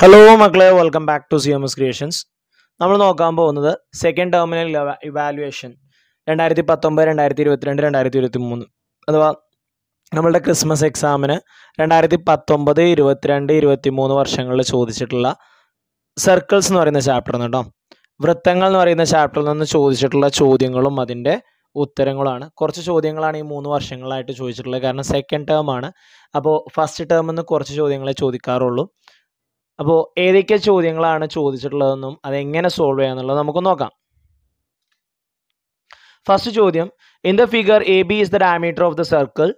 hello മക്കളെ welcome back to C M S creations നമ്മൾ നോക്കാൻ പോകുന്നത് സെക്കൻഡ് ടേമിനൽ ഇവാലുവേഷൻ രണ്ടായിരത്തി പത്തൊമ്പത് രണ്ടായിരത്തി ഇരുപത്തിരണ്ട് രണ്ടായിരത്തി ഇരുപത്തി മൂന്ന് അഥവാ നമ്മളുടെ ക്രിസ്മസ് എക്സാമിന് രണ്ടായിരത്തി പത്തൊമ്പത് ഇരുപത്തിരണ്ട് ഇരുപത്തി മൂന്ന് വർഷങ്ങളിൽ ചോദിച്ചിട്ടുള്ള സർക്കിൾസ് എന്ന് പറയുന്ന ചാപ്റ്ററിൽ നിന്ന് കേട്ടോ വൃത്തങ്ങൾ എന്ന് പറയുന്ന ചാപ്റ്ററിൽ നിന്ന് ചോദിച്ചിട്ടുള്ള ചോദ്യങ്ങളും അതിൻ്റെ ഉത്തരങ്ങളാണ് കുറച്ച് ചോദ്യങ്ങളാണ് ഈ മൂന്ന് വർഷങ്ങളായിട്ട് ചോദിച്ചിട്ടുള്ളത് കാരണം സെക്കൻഡ് ടേം ആണ് അപ്പോൾ ഫസ്റ്റ് ടേമിൽ നിന്ന് കുറച്ച് ചോദ്യങ്ങളെ ചോദിക്കാറുള്ളൂ അപ്പോൾ ഏതൊക്കെ ചോദ്യങ്ങളാണ് ചോദിച്ചിട്ടുള്ളതെന്നും അതെങ്ങനെ സോൾവ് ചെയ്യാമെന്നുള്ളത് നമുക്ക് നോക്കാം ഫസ്റ്റ് ചോദ്യം in the figure A B is the diameter of the circle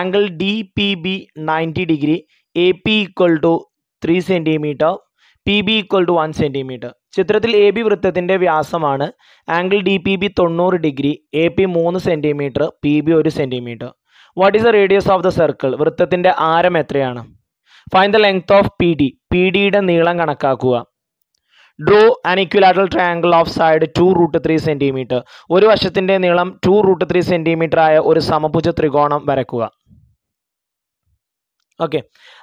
angle D P B ninety degree A P equal to three centimetre P B equal to one centimetre ചിത്രത്തിൽ A B വൃത്തത്തിൻ്റെ വ്യാസമാണ് angle D P B തൊണ്ണൂറ് degree A P മൂന്ന് centimetre P B ഒരു centimetre what is the radius of the circle വൃത്തത്തിൻ്റെ ആരം എത്രയാണ് find the length of P D പി ഡിയുടെ നീളം കണക്കാക്കുക draw an equilateral triangle of side two root three centimetre ഒരു വശത്തിൻ്റെ നീളം ടു റൂട്ട് ത്രീ സെൻറ്റിമീറ്റർ ആയ ഒരു സമഭുജ ത്രികോണം വരക്കുക ഓക്കെ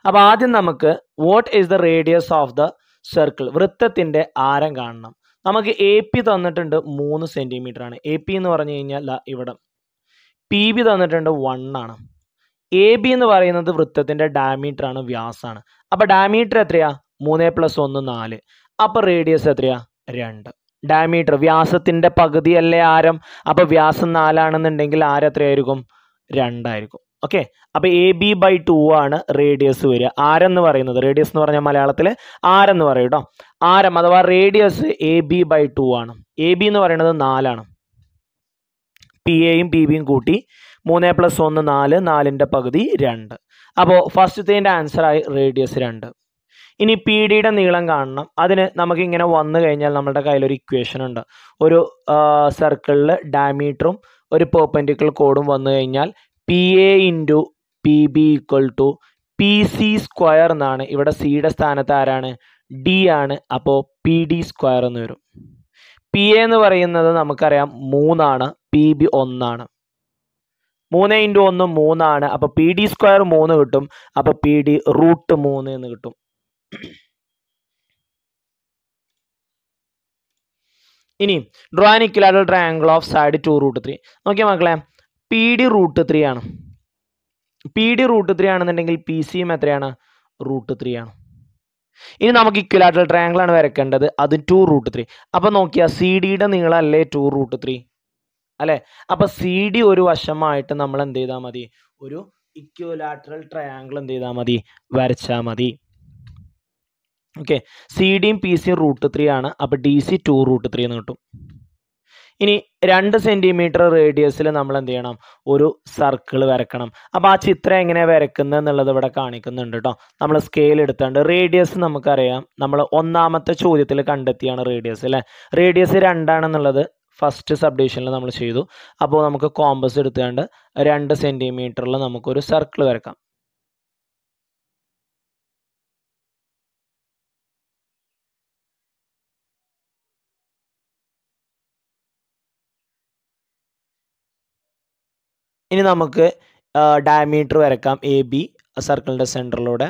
അപ്പോൾ ആദ്യം നമുക്ക് what is the radius of the circle വൃത്തത്തിൻ്റെ ആരം കാണണം നമുക്ക് എ പി തന്നിട്ടുണ്ട് മൂന്ന് സെൻറ്റിമീറ്റർ ആണ് എ പി എന്ന് പറഞ്ഞു കഴിഞ്ഞാൽ ഇവിടെ പി ബി തന്നിട്ടുണ്ട് വണ്ണാണ് ആണ് എ ബി എന്ന് പറയുന്നത് വൃത്തത്തിൻ്റെ ഡയമീറ്റർ ആണ് വ്യാസാണ് അപ്പോൾ ഡയമീറ്റർ എത്രയാ മൂന്ന് പ്ലസ് ഒന്ന് നാല് അപ്പോൾ റേഡിയസ് എത്രയാ രണ്ട് ഡയമീറ്റർ വ്യാസത്തിൻ്റെ പകുതിയല്ലേ ആരം അപ്പോൾ വ്യാസം നാലാണെന്നുണ്ടെങ്കിൽ ആരം എത്രയായിരിക്കും രണ്ടായിരിക്കും ഓക്കെ അപ്പോൾ എ ബി ബൈ ടു ആണ് റേഡിയസ് വരിക ആരെന്ന് പറയുന്നത് റേഡിയസ് എന്ന് പറഞ്ഞാൽ മലയാളത്തിൽ ആരെന്ന് പറയും കേട്ടോ ആരം അഥവാ radius A B by two ആണ് എ ബി എന്ന് പറയുന്നത് നാലാണ് പി എയും പി ബിയും കൂട്ടി മൂന്ന് പ്ലസ് ഒന്ന് നാല് നാലിൻ്റെ പകുതി രണ്ട് അപ്പോൾ ഫസ്റ്റത്തേൻ്റെ ആൻസറായി റേഡിയസ് രണ്ട് ഇനി പി ഡിയുടെ നീളം കാണണം അതിന് നമുക്ക് ഇങ്ങനെ വന്നു കഴിഞ്ഞാൽ നമ്മുടെ കയ്യിലൊരു ഇക്വേഷൻ ഉണ്ട് ഒരു സർക്കിളിൽ ഡയമീറ്ററും ഒരു പെർപ്പൻഡിക്കുലർ കോഡും വന്നു കഴിഞ്ഞാൽ P A into P B equal to P C square എന്നാണ് ഇവിടെ സിയുടെ സ്ഥാനത്ത് ആരാണ് ഡി ആണ് അപ്പോൾ പി ഡി സ്ക്വയർ എന്ന് വരും പി എ എന്ന് പറയുന്നത് നമുക്കറിയാം മൂന്നാണ് പി ബി ഒന്നാണ് മൂന്ന് ഇൻറ്റു ഒന്ന് മൂന്നാണ് അപ്പൊ പി ഡി സ്ക്വയർ മൂന്ന് കിട്ടും അപ്പൊ പി ഡി റൂട്ട് മൂന്ന് എന്ന് കിട്ടും ഇനി draw an equilateral triangle of side two root three നോക്കിയാൽ മക്കളെ പി ഡി റൂട്ട് ത്രീ ആണ് പി ഡി റൂട്ട് ത്രീ ആണെന്നുണ്ടെങ്കിൽ പി സിയും എത്രയാണ് റൂട്ട് ത്രീ ആണ് ഇനി നമുക്ക് ഇക്വലാറ്റൽ ട്രയാങ്കിൾ ആണ് വരക്കേണ്ടത് അത് ടു റൂട്ട് ത്രീ അപ്പൊ നോക്കിയാൽ സി ഡിയുടെ നീളം അല്ലേ ടു റൂട്ട് ത്രീ അല്ലെ അപ്പൊ സി ഡി ഒരു വശമായിട്ട് നമ്മൾ എന്ത് ചെയ്താൽ മതി ഒരു ഇക്വലാറ്ററൽ ട്രയാങ്കിൾ എന്ത് ചെയ്താൽ മതി വരച്ചാൽ മതി ഓക്കെ സി ഡിയും പി സിയും റൂട്ട് ത്രീ ആണ് അപ്പോൾ D C two root three എന്ന് കിട്ടും ഇനി രണ്ട് സെന്റിമീറ്റർ റേഡിയസിൽ നമ്മൾ എന്ത് ചെയ്യണം ഒരു സർക്കിൾ വരക്കണം അപ്പോൾ ആ ചിത്രം എങ്ങനെ വരക്കുന്നത് എന്നുള്ളത് ഇവിടെ കാണിക്കുന്നുണ്ട് കേട്ടോ നമ്മൾ സ്കെയിൽ എടുത്തുകൊണ്ട് റേഡിയസ് നമുക്കറിയാം നമ്മൾ ഒന്നാമത്തെ ചോദ്യത്തിൽ കണ്ടെത്തിയാണ് റേഡിയസ് അല്ലേ റേഡിയസ് രണ്ടാണെന്നുള്ളത് ഫസ്റ്റ് സബ് ഡിവിഷനിൽ നമ്മൾ ചെയ്തു അപ്പോൾ നമുക്ക് കോമ്പസ് എടുത്തുകൊണ്ട് രണ്ട് സെൻറ്റിമീറ്ററിൽ നമുക്കൊരു സർക്കിൾ വരക്കാം ഇനി നമുക്ക് ഡയമീറ്റർ വരക്കാം എ ബി സർക്കിളിൻ്റെ സെൻറ്ററിലൂടെ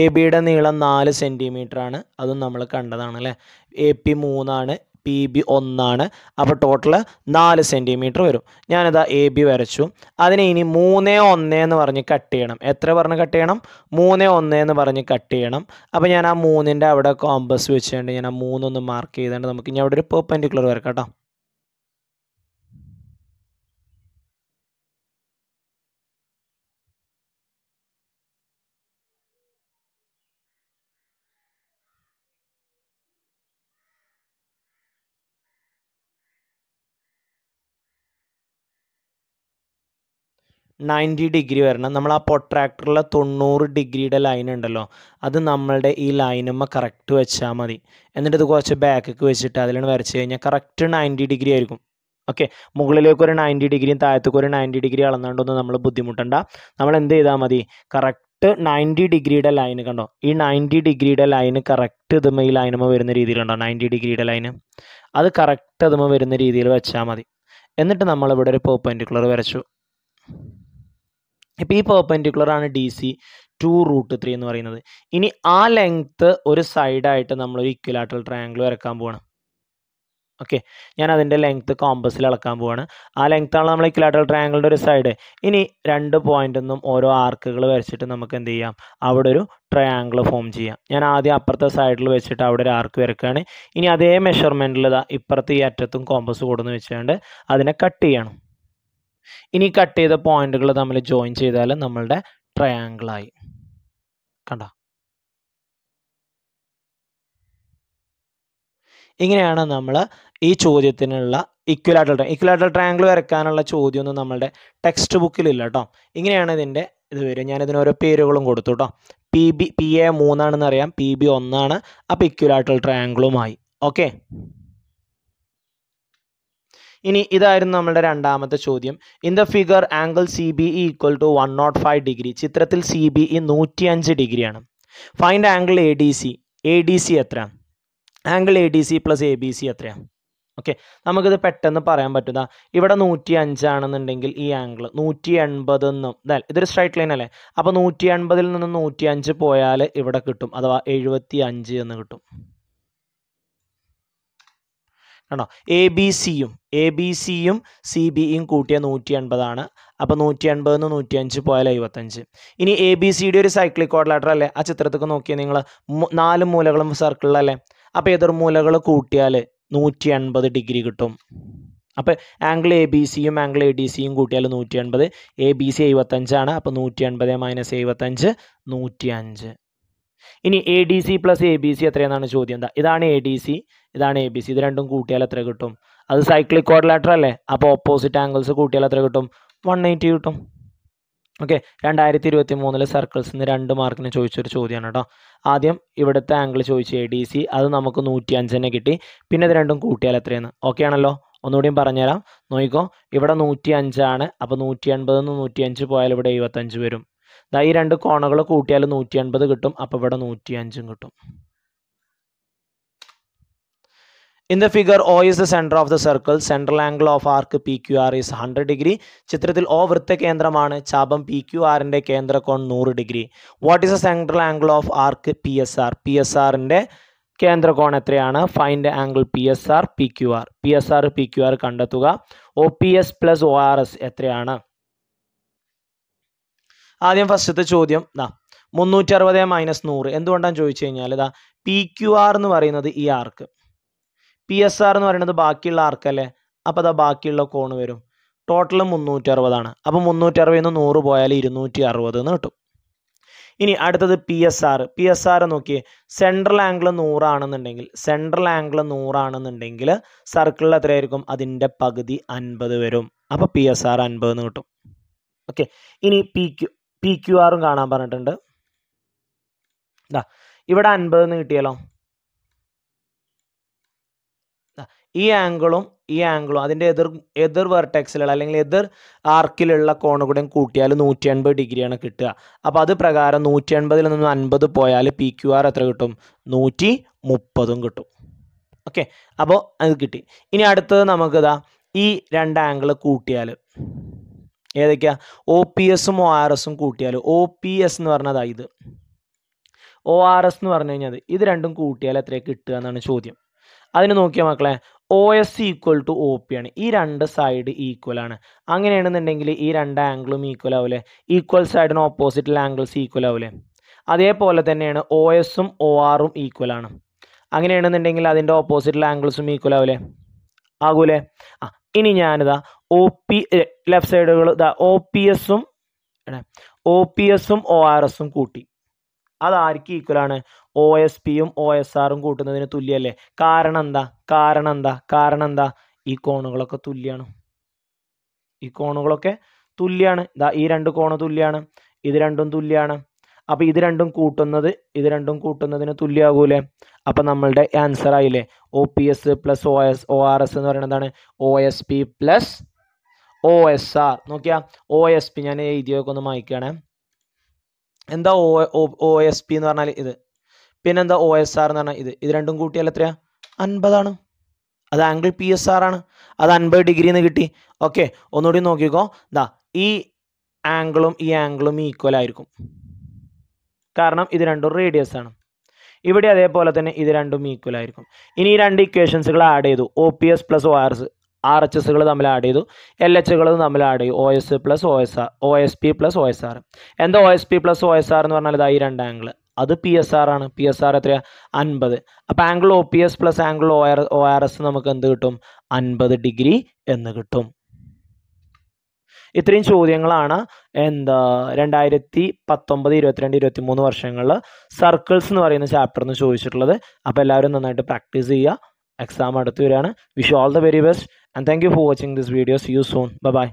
എ ബിയുടെ നീളം നാല് ആണ് അതും നമ്മൾ കണ്ടതാണ് അല്ലേ എ പി മൂന്നാണ് പി ബി ഒന്നാണ് അപ്പോൾ ടോട്ടൽ നാല് സെൻറ്റിമീറ്റർ വരും ഞാനിതാ എ ബി വരച്ചു അതിനെ ഇനി മൂന്ന് ഒന്ന് എന്ന് പറഞ്ഞ് കട്ട് ചെയ്യണം എത്ര പറഞ്ഞ് കട്ട് ചെയ്യണം മൂന്ന് ഒന്ന് എന്ന് പറഞ്ഞ് കട്ട് ചെയ്യണം അപ്പോൾ ഞാൻ ആ മൂന്നിൻ്റെ അവിടെ കോമ്പസ് വെച്ചുകൊണ്ട് ഞാൻ ആ മൂന്നൊന്ന് മാർക്ക് ചെയ്തുകൊണ്ട് നമുക്ക് ഇനി അവിടെ ഒരു പെർപ്പൻഡിക്കുലർ വരക്കാം കേട്ടോ നയൻറ്റി ഡിഗ്രി വരണം നമ്മൾ ആ പൊട്രാക്ടറിലെ തൊണ്ണൂറ് ഡിഗ്രിയുടെ ലൈൻ ഉണ്ടല്ലോ അത് നമ്മളുടെ ഈ ലൈനുമ്മ കറക്റ്റ് വെച്ചാൽ മതി എന്നിട്ട് ഇത് കുറച്ച് ബാക്കേക്ക് വെച്ചിട്ട് അതിലാണ് വരച്ച് കഴിഞ്ഞാൽ കറക്റ്റ് നയൻറ്റി ഡിഗ്രി ആയിരിക്കും ഓക്കെ മുകളിലേക്ക് ഒരു നയൻറ്റി ഡിഗ്രിയും താഴത്തേക്ക് ഒരു നയൻറ്റി ഡിഗ്രി അളന്നുകൊണ്ടൊന്നും നമ്മൾ ബുദ്ധിമുട്ടണ്ട നമ്മൾ എന്ത് ചെയ്താൽ മതി കറക്റ്റ് നയൻറ്റി ഡിഗ്രിയുടെ ലൈൻ കണ്ടോ ഈ നയൻറ്റി ഡിഗ്രിയുടെ ലൈൻ കറക്റ്റ് ഇതുമ്മ ഈ ലൈനുമ്മ വരുന്ന രീതിയിലുണ്ടോ നയൻറ്റി ഡിഗ്രിയുടെ ലൈന് അത് കറക്റ്റ് അതുമ്മ വരുന്ന രീതിയിൽ വെച്ചാൽ മതി എന്നിട്ട് നമ്മളിവിടെ ഒരു പെർപെൻഡിക്കുലർ വരച്ചു ഇപ്പോൾ ഈ ആണ് D C two root three എന്ന് പറയുന്നത് ഇനി ആ ലെങ്ത്ത് ഒരു സൈഡായിട്ട് നമ്മൾ ഒരു ഇക്വലാറ്റൽ ട്രയാങ്കിൾ വരക്കാൻ പോവാണ് ഓക്കെ ഞാൻ അതിൻ്റെ ലെങ്ത്ത് കോമ്പസിൽ അളക്കാൻ പോവാണ് ആ ആണ് നമ്മൾ ഇക്വലാറ്റൽ ട്രയാങ്കിളിൻ്റെ ഒരു സൈഡ് ഇനി രണ്ട് പോയിൻ്റിൽ നിന്നും ഓരോ ആർക്കുകൾ വരച്ചിട്ട് നമുക്ക് എന്ത് ചെയ്യാം അവിടെ ഒരു ട്രയാങ്കിൾ ഫോം ചെയ്യാം ഞാൻ ആദ്യം അപ്പുറത്തെ സൈഡിൽ വെച്ചിട്ട് അവിടെ ഒരു ആർക്ക് വരക്കുകയാണ് ഇനി അതേ മെഷർമെൻറ്റിൽ ഇതാ ഇപ്പുറത്ത് ഈ അറ്റത്തും കോമ്പസ് കൊടുന്ന് വെച്ചുകൊണ്ട് അതിനെ കട്ട് ചെയ്യണം ഇനി കട്ട് ചെയ്ത പോയിന്റുകൾ തമ്മിൽ ജോയിൻ ചെയ്താൽ നമ്മളുടെ ട്രയാങ്കിളായി കണ്ട ഇങ്ങനെയാണ് നമ്മൾ ഈ ചോദ്യത്തിനുള്ള ഇക്വലാറ്റൽ ഇക്വലാറ്റൽ ട്രയാങ്കിൾ വരയ്ക്കാനുള്ള ചോദ്യമൊന്നും നമ്മളുടെ ടെക്സ്റ്റ് ബുക്കിലില്ല കേട്ടോ ഇങ്ങനെയാണ് ഇതിൻ്റെ ഇത് വരും ഞാനിതിന് ഓരോ പേരുകളും കൊടുത്തു കേട്ടോ പി ബി പി എ മൂന്നാണെന്ന് അറിയാം പി ബി ഒന്നാണ് അപ്പോൾ ഇക്വലാറ്റൽ ട്രയാങ്കിളുമായി ഓക്കെ ഇനി ഇതായിരുന്നു നമ്മുടെ രണ്ടാമത്തെ ചോദ്യം in the figure angle C B E equal to one nought five degree ചിത്രത്തിൽ സി ബി ഇ നൂറ്റിയഞ്ച് ഡിഗ്രിയാണ് find angle A D C A D C എത്ര angle A D C plus A B C എത്രയാണ് okay നമുക്കിത് പെട്ടെന്ന് പറയാൻ പറ്റുന്ന ഇവിടെ നൂറ്റി അഞ്ചാണെന്നുണ്ടെങ്കിൽ ഈ ആംഗിൾ നൂറ്റി എൺപതിൽ നിന്നും ഇതൊരു സ്ട്രൈറ്റ് ലൈൻ അല്ലേ അപ്പോൾ നൂറ്റി എൺപതിൽ നിന്നും നൂറ്റി അഞ്ച് പോയാൽ ഇവിടെ കിട്ടും അഥവാ എഴുപത്തി അഞ്ച് എന്ന് കിട്ടും ആണോ എ ബി സിയും എ ബി സിയും സി ബിയും കൂട്ടിയ നൂറ്റി എൺപതാണ് അപ്പോൾ നൂറ്റി എൺപത് നിന്ന് നൂറ്റി അഞ്ച് പോയാൽ എഴുപത്തഞ്ച് ഇനി എ ബി സിയുടെ ഒരു സൈക്ലിക് കോർഡിലേറ്റർ അല്ലേ ആ ചിത്രത്തിൽ നോക്കിയാൽ നിങ്ങൾ നാല് മൂലകളും സർക്കിളിലല്ലേ അപ്പോൾ എതിർ മൂലകൾ കൂട്ടിയാൽ നൂറ്റി എൺപത് ഡിഗ്രി കിട്ടും അപ്പോൾ ആംഗിൾ എ ബി സിയും ആംഗിൾ എ ഡി സിയും കൂട്ടിയാൽ നൂറ്റി എൺപത് എ ബി സി എഴുപത്തഞ്ചാണ് അപ്പോൾ നൂറ്റി എൺപത് മൈനസ് എഴുപത്തഞ്ച് നൂറ്റി അഞ്ച് ഇനി A D C plus A B C എത്രയെന്നാണ് ചോദ്യം എന്താ ഇതാണ് എ ഡി സി ഇതാണ് എ ബി സി ഇത് രണ്ടും കൂട്ടിയാൽ എത്ര കിട്ടും അത് സൈക്ലിക് കോഡിലേറ്റർ അല്ലേ അപ്പോൾ ഓപ്പോസിറ്റ് ആംഗിൾസ് കൂട്ടിയാൽ എത്ര കിട്ടും വൺ എയ്റ്റി കിട്ടും ഓക്കെ രണ്ടായിരത്തി ഇരുപത്തി മൂന്നിലെ സർക്കിൾസ് നിന്ന് രണ്ട് മാർക്കിന് ചോദിച്ചൊരു ചോദ്യമാണ് കേട്ടോ ആദ്യം ഇവിടുത്തെ ആംഗിൾ ചോദിച്ചു എ ഡി സി അത് നമുക്ക് നൂറ്റി അഞ്ചിനെ കിട്ടി പിന്നെ ഇത് രണ്ടും കൂട്ടിയാൽ എത്രയെന്ന് ഓക്കെ ആണല്ലോ ഒന്നുകൂടിയും പറഞ്ഞുതരാം നോക്കിക്കോ ഇവിടെ നൂറ്റി അഞ്ചാണ് അപ്പോൾ നൂറ്റി അൻപതിൽ നിന്ന് നൂറ്റി അഞ്ച് പോയാൽ ഇവിടെ എഴുപത്തഞ്ച് വരും ഈ രണ്ട് കോണകൾ കൂട്ടിയാൽ നൂറ്റി അൻപത് കിട്ടും അപ്പോൾ ഇവിടെ നൂറ്റി അഞ്ചും കിട്ടും in the figure O is the centre of the circle central angle of arc P Q R is hundred degree ചിത്രത്തിൽ ഓ വൃത്ത കേന്ദ്രമാണ് ചാപം പി ക്യു ആറിൻ്റെ കേന്ദ്രകോൺ നൂറ് degree what is the central angle of arc P S R P S ആറിൻ്റെ കേന്ദ്രകോൺ എത്രയാണ് find angle P S R P Q R P S R P Q R കണ്ടെത്തുക O P S plus O R S എത്രയാണ് ആദ്യം ഫസ്റ്റത്തെ ചോദ്യം ദാ മുന്നൂറ്റി അറുപത് മൈനസ് നൂറ് എന്തുകൊണ്ടാണ് ചോദിച്ചു കഴിഞ്ഞാൽ ഇതാ പി ക്യു ആർ എന്ന് പറയുന്നത് ഈ ആർക്ക് പി എസ് ആർ എന്ന് പറയുന്നത് ബാക്കിയുള്ള ആർക്കല്ലേ അപ്പോൾ അതാ ബാക്കിയുള്ള കോണ് വരും ടോട്ടൽ മുന്നൂറ്റി അറുപതാണ് അപ്പോൾ മുന്നൂറ്റി അറുപതിൽ നിന്ന് നൂറ് പോയാൽ ഇരുന്നൂറ്റി അറുപത് എന്ന് കിട്ടും ഇനി അടുത്തത് P S R P S R നോക്കിയേ സെൻട്രൽ ആംഗിൾ നൂറാണെന്നുണ്ടെങ്കിൽ സെൻട്രൽ ആംഗിൾ നൂറാണെന്നുണ്ടെങ്കിൽ സർക്കിളിൽ എത്രയായിരിക്കും അതിൻ്റെ പകുതി അൻപത് വരും അപ്പോൾ പി എസ് ആർ അൻപത് എന്ന് കിട്ടും ഓക്കെ ഇനി പി ക്യു പി ക്യു ആറും കാണാൻ പറഞ്ഞിട്ടുണ്ട് ഇതാ ഇവിടെ അൻപതെന്ന് കിട്ടിയല്ലോ ഈ ആംഗിളും ഈ ആംഗിളും അതിൻ്റെ എതിർ എതിർ വെർട്ടെക്സിലുള്ള അല്ലെങ്കിൽ എതിർ ആർക്കിലുള്ള കോണ് കൂടെയും കൂട്ടിയാൽ നൂറ്റി അൻപത് ഡിഗ്രിയാണ് കിട്ടുക അപ്പോൾ അത് പ്രകാരം നൂറ്റി അൻപതിൽ നിന്ന് അൻപത് പോയാൽ പി ക്യു ആർ എത്ര കിട്ടും നൂറ്റി മുപ്പതും കിട്ടും ഓക്കെ അപ്പോൾ അത് കിട്ടി ഇനി അടുത്തത് നമുക്കിതാ ഈ രണ്ട് ആംഗിള് കൂട്ടിയാൽ ഏതൊക്കെയാ ഒ പി എസും ഒ ആർ എസും കൂട്ടിയാൽ ഒ പി എസ് എന്ന് പറഞ്ഞതാ ഇത് ഒ ആർ എസ് എന്ന് പറഞ്ഞു കഴിഞ്ഞാൽ ഇത് രണ്ടും കൂട്ടിയാൽ എത്ര കിട്ടുക എന്നാണ് ചോദ്യം അതിന് നോക്കിയാൽ മക്കളെ O S equal to O P ആണ് ഈ രണ്ട് സൈഡ് ഈക്വൽ ആണ് അങ്ങനെയാണെന്നുണ്ടെങ്കിൽ ഈ രണ്ട് ആംഗിളും ഈക്വൽ ആവില്ലേ ഈക്വൽ സൈഡിന് ഓപ്പോസിറ്റിലെ ആംഗിൾസ് ഈക്വൽ ആവില്ലേ അതേപോലെ തന്നെയാണ് ഒ എസും ഒ ആറും ഈക്വൽ ആണ് അങ്ങനെയാണെന്നുണ്ടെങ്കിൽ അതിൻ്റെ ഓപ്പോസിറ്റിലെ ആംഗിൾസും ഈക്വൽ ആവില്ലേ ആകൂലേ ആ ഇനി ഞാനിതാ ഒ പി ലെഫ്റ്റ് സൈഡുകൾ ഇതാ ഒ പി എസും ഒ പി എസും ഒ ആർ എസും കൂട്ടി അതാർക്ക് ഈക്വലാണ് ഒ എസ് പിയും ഒ എസ് ആറും കൂട്ടുന്നതിന് തുല്യല്ലേ കാരണം എന്താ കാരണം എന്താ കാരണം എന്താ ഈ കോണുകളൊക്കെ തുല്യാണ് ഈ കോണുകളൊക്കെ തുല്യാണ് ഇതാ ഈ രണ്ട് കോണ് തുല്യാണ് ഇത് രണ്ടും തുല്യാണ് അപ്പോൾ ഇത് രണ്ടും കൂട്ടുന്നത് ഇത് രണ്ടും കൂട്ടുന്നതിന് തുല്യാകൂലേ അപ്പോൾ നമ്മളുടെ ആൻസർ ആയില്ലേ O P S plus O S O R S എന്ന് പറയുന്നത് എന്താണ് O S P plus O S R നോക്കിയാൽ ഒ എസ് പി ഞാൻ എഴുതിയൊക്കെ ഒന്ന് മായ്ക്കുകയാണേ എന്താ ഒ ഒ എസ് പി എന്ന് പറഞ്ഞാൽ ഇത് പിന്നെന്താ ഒ എസ് ആർ എന്ന് പറഞ്ഞാൽ ഇത് ഇത് രണ്ടും കൂട്ടിയാൽ എത്രയാ അൻപതാണ് അത് ആംഗിൾ പി എസ് ആർ ആണ് അത് അൻപത് എന്ന് കിട്ടി ഓക്കെ ഒന്നുകൂടി നോക്കിക്കോ ദാ ഈ ആംഗിളും ഈ ആംഗിളും ഈക്വൽ ആയിരിക്കും കാരണം ഇത് രണ്ടും റേഡിയസ് ആണ് ഇവിടെ അതേപോലെ തന്നെ ഇത് രണ്ടും ഈക്വൽ ആയിരിക്കും ഇനി ഈ രണ്ട് ഇക്വേഷൻസുകൾ ആഡ് ചെയ്തു O P S plus O R S R H എസ്സുകൾ തമ്മിൽ ആഡ് ചെയ്തു എൽ എച്ചുകൾ തമ്മിൽ ആഡ് ചെയ്തു O S plus O S R O S P plus O S R എന്താ O S P plus O S R എന്ന് പറഞ്ഞാൽ ഇതായി ഈ രണ്ട് ആംഗിൾ അത് പി എസ് ആർ ആണ് പി എസ് ആർ എത്രയാണ് അൻപത് അപ്പോൾ angle O P S plus angle O R O R S നമുക്ക് എന്ത് കിട്ടും അൻപത് ഡിഗ്രി എന്ന് കിട്ടും ഇത്രയും ചോദ്യങ്ങളാണ് എന്താ രണ്ടായിരത്തി പത്തൊമ്പത് ഇരുപത്തിരണ്ട് മൂന്ന് വർഷങ്ങളിൽ സർക്കിൾസ് എന്ന് പറയുന്ന ചാപ്റ്ററിൽ നിന്ന് ചോദിച്ചിട്ടുള്ളത് അപ്പോൾ എല്ലാവരും നന്നായിട്ട് പ്രാക്ടീസ് ചെയ്യുക എക്സാം അടുത്ത് വരികയാണ് wish all the very best and thank you for watching this videos you soon by